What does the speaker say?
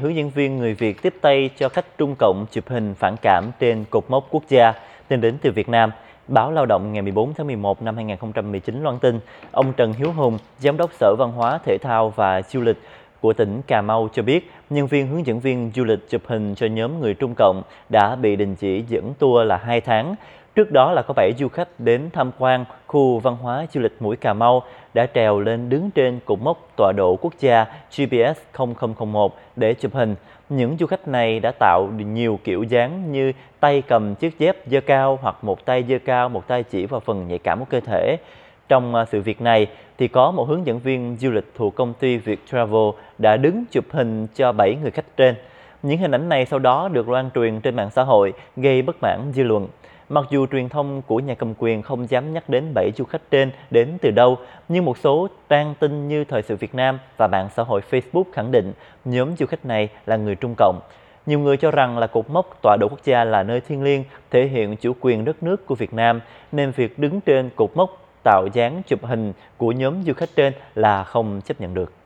Hướng dẫn viên người Việt tiếp tay cho khách Trung Cộng chụp hình phản cảm trên cột mốc quốc gia tin đến từ Việt Nam. Báo Lao động ngày 14 tháng 11 năm 2019 loan tin, ông Trần Hiếu Hùng, Giám đốc Sở Văn hóa, Thể thao và Du lịch của tỉnh Cà Mau cho biết, nhân viên hướng dẫn viên du lịch chụp hình cho nhóm người Trung Cộng đã bị đình chỉ dẫn tour là 2 tháng. Trước đó là có 7 du khách đến tham quan khu văn hóa du lịch mũi Cà Mau đã trèo lên đứng trên cột mốc tọa độ quốc gia GPS 0001 để chụp hình. Những du khách này đã tạo nhiều kiểu dáng như tay cầm chiếc dép dơ cao hoặc một tay dơ cao, một tay chỉ vào phần nhạy cảm của cơ thể. Trong à, sự việc này thì có một hướng dẫn viên du lịch thuộc công ty Việt Travel đã đứng chụp hình cho 7 người khách trên. Những hình ảnh này sau đó được loan truyền trên mạng xã hội gây bất mãn dư luận. Mặc dù truyền thông của nhà cầm quyền không dám nhắc đến 7 du khách trên đến từ đâu, nhưng một số trang tin như Thời sự Việt Nam và mạng xã hội Facebook khẳng định nhóm du khách này là người Trung Cộng. Nhiều người cho rằng là cột mốc tọa độ quốc gia là nơi thiêng liêng thể hiện chủ quyền đất nước của Việt Nam, nên việc đứng trên cột mốc tạo dáng chụp hình của nhóm du khách trên là không chấp nhận được.